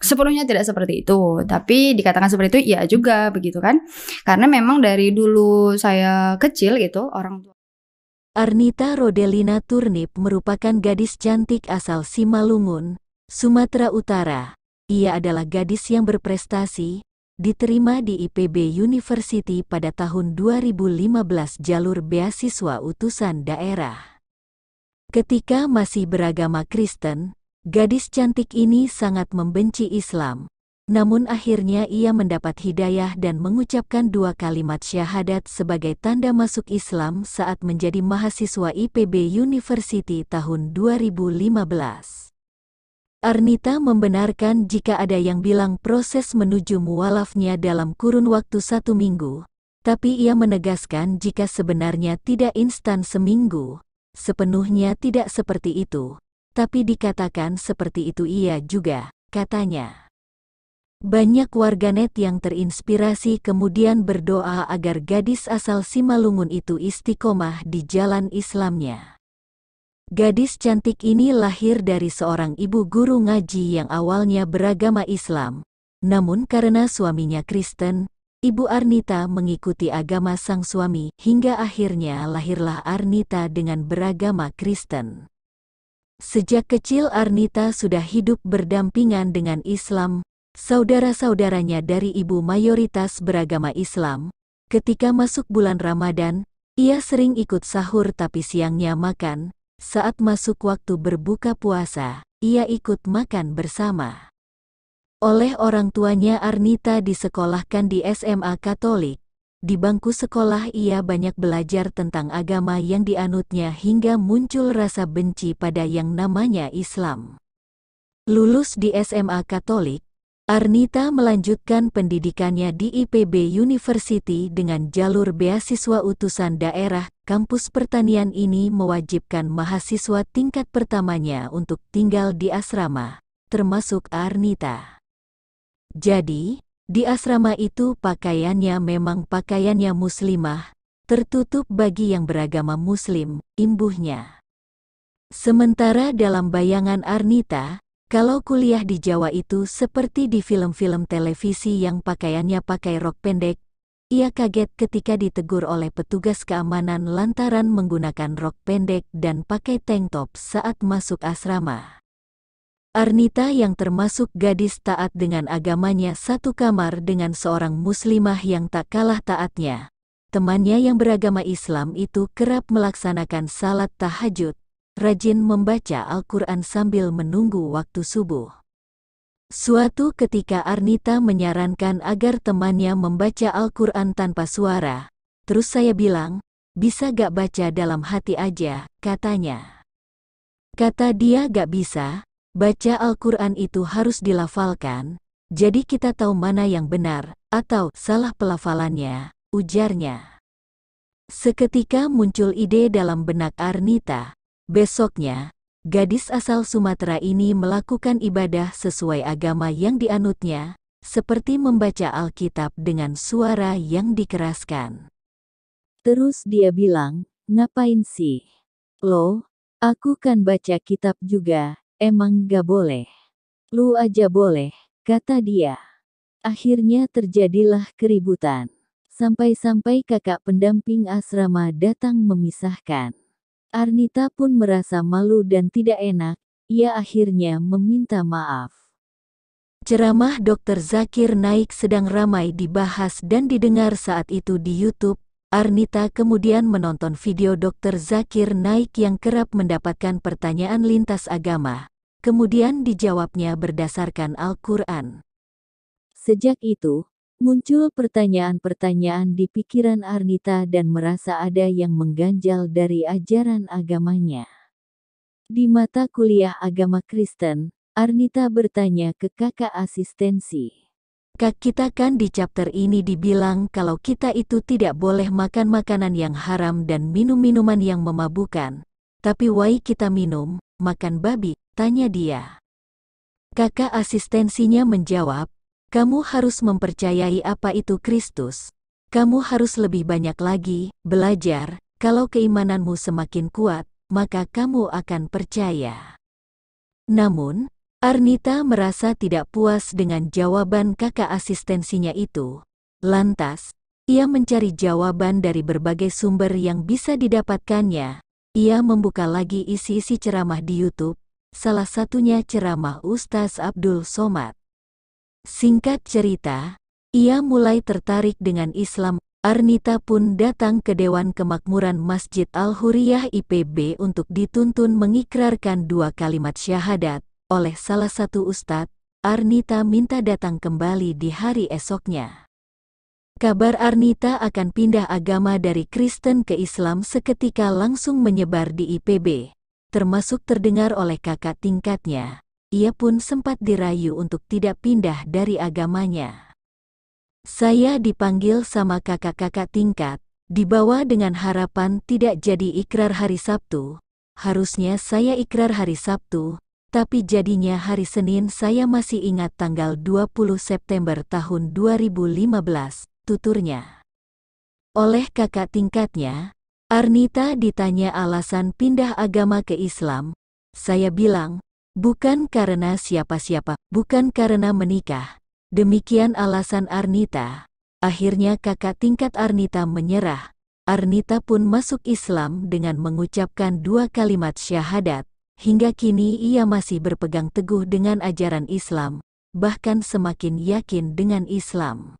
sepenuhnya tidak seperti itu, tapi dikatakan seperti itu iya juga begitu kan? Karena memang dari dulu saya kecil gitu orang tua Arnita Rodelina Turnip merupakan gadis cantik asal Simalungun, Sumatera Utara. Ia adalah gadis yang berprestasi, diterima di IPB University pada tahun 2015 jalur beasiswa utusan daerah. Ketika masih beragama Kristen, Gadis cantik ini sangat membenci Islam. Namun akhirnya ia mendapat hidayah dan mengucapkan dua kalimat syahadat sebagai tanda masuk Islam saat menjadi mahasiswa IPB University tahun 2015. Arnita membenarkan jika ada yang bilang proses menuju mualafnya dalam kurun waktu satu minggu, tapi ia menegaskan jika sebenarnya tidak instan seminggu. Sepenuhnya tidak seperti itu tapi dikatakan seperti itu ia juga, katanya. Banyak warganet yang terinspirasi kemudian berdoa agar gadis asal Simalungun itu istiqomah di jalan Islamnya. Gadis cantik ini lahir dari seorang ibu guru ngaji yang awalnya beragama Islam. Namun karena suaminya Kristen, Ibu Arnita mengikuti agama sang suami hingga akhirnya lahirlah Arnita dengan beragama Kristen. Sejak kecil Arnita sudah hidup berdampingan dengan Islam, saudara-saudaranya dari ibu mayoritas beragama Islam. Ketika masuk bulan Ramadan, ia sering ikut sahur tapi siangnya makan. Saat masuk waktu berbuka puasa, ia ikut makan bersama. Oleh orang tuanya Arnita disekolahkan di SMA Katolik. Di bangku sekolah ia banyak belajar tentang agama yang dianutnya hingga muncul rasa benci pada yang namanya Islam. Lulus di SMA Katolik, Arnita melanjutkan pendidikannya di IPB University dengan jalur beasiswa utusan daerah. Kampus pertanian ini mewajibkan mahasiswa tingkat pertamanya untuk tinggal di asrama, termasuk Arnita. Jadi, di asrama itu pakaiannya memang pakaiannya muslimah, tertutup bagi yang beragama muslim, imbuhnya. Sementara dalam bayangan Arnita, kalau kuliah di Jawa itu seperti di film-film televisi yang pakaiannya pakai rok pendek, ia kaget ketika ditegur oleh petugas keamanan lantaran menggunakan rok pendek dan pakai tank top saat masuk asrama. Arnita yang termasuk gadis taat dengan agamanya satu kamar dengan seorang muslimah yang tak kalah taatnya. Temannya yang beragama Islam itu kerap melaksanakan salat tahajud, rajin membaca Al-Quran sambil menunggu waktu subuh. Suatu ketika Arnita menyarankan agar temannya membaca Al-Quran tanpa suara. Terus saya bilang, bisa gak baca dalam hati aja, katanya. Kata dia gak bisa, Baca Al-Quran itu harus dilafalkan, jadi kita tahu mana yang benar atau salah pelafalannya, ujarnya. Seketika muncul ide dalam benak Arnita. Besoknya, gadis asal Sumatera ini melakukan ibadah sesuai agama yang dianutnya, seperti membaca Alkitab dengan suara yang dikeraskan. Terus dia bilang, ngapain sih? Lo, aku kan baca kitab juga, Emang gak boleh. Lu aja boleh, kata dia. Akhirnya terjadilah keributan. Sampai-sampai kakak pendamping asrama datang memisahkan. Arnita pun merasa malu dan tidak enak, ia akhirnya meminta maaf. Ceramah Dr. Zakir Naik sedang ramai dibahas dan didengar saat itu di YouTube. Arnita kemudian menonton video Dr. Zakir Naik yang kerap mendapatkan pertanyaan lintas agama. Kemudian dijawabnya berdasarkan Al-Quran. Sejak itu, muncul pertanyaan-pertanyaan di pikiran Arnita dan merasa ada yang mengganjal dari ajaran agamanya. Di mata kuliah agama Kristen, Arnita bertanya ke kakak asistensi. Kak kita kan di chapter ini dibilang kalau kita itu tidak boleh makan makanan yang haram dan minum minuman yang memabukan. Tapi why kita minum? makan babi? Tanya dia. Kakak asistensinya menjawab, kamu harus mempercayai apa itu Kristus. Kamu harus lebih banyak lagi, belajar, kalau keimananmu semakin kuat, maka kamu akan percaya. Namun, Arnita merasa tidak puas dengan jawaban kakak asistensinya itu. Lantas, ia mencari jawaban dari berbagai sumber yang bisa didapatkannya, ia membuka lagi isi-isi ceramah di YouTube, salah satunya ceramah Ustaz Abdul Somad. Singkat cerita, ia mulai tertarik dengan Islam. Arnita pun datang ke Dewan Kemakmuran Masjid Al-Huriyah IPB untuk dituntun mengikrarkan dua kalimat syahadat oleh salah satu ustadz. Arnita minta datang kembali di hari esoknya. Kabar Arnita akan pindah agama dari Kristen ke Islam seketika langsung menyebar di IPB, termasuk terdengar oleh kakak tingkatnya. Ia pun sempat dirayu untuk tidak pindah dari agamanya. Saya dipanggil sama kakak-kakak tingkat, dibawa dengan harapan tidak jadi ikrar hari Sabtu. Harusnya saya ikrar hari Sabtu, tapi jadinya hari Senin saya masih ingat tanggal 20 September tahun 2015 tuturnya. Oleh kakak tingkatnya, Arnita ditanya alasan pindah agama ke Islam. Saya bilang, bukan karena siapa-siapa, bukan karena menikah. Demikian alasan Arnita. Akhirnya kakak tingkat Arnita menyerah. Arnita pun masuk Islam dengan mengucapkan dua kalimat syahadat. Hingga kini ia masih berpegang teguh dengan ajaran Islam, bahkan semakin yakin dengan Islam.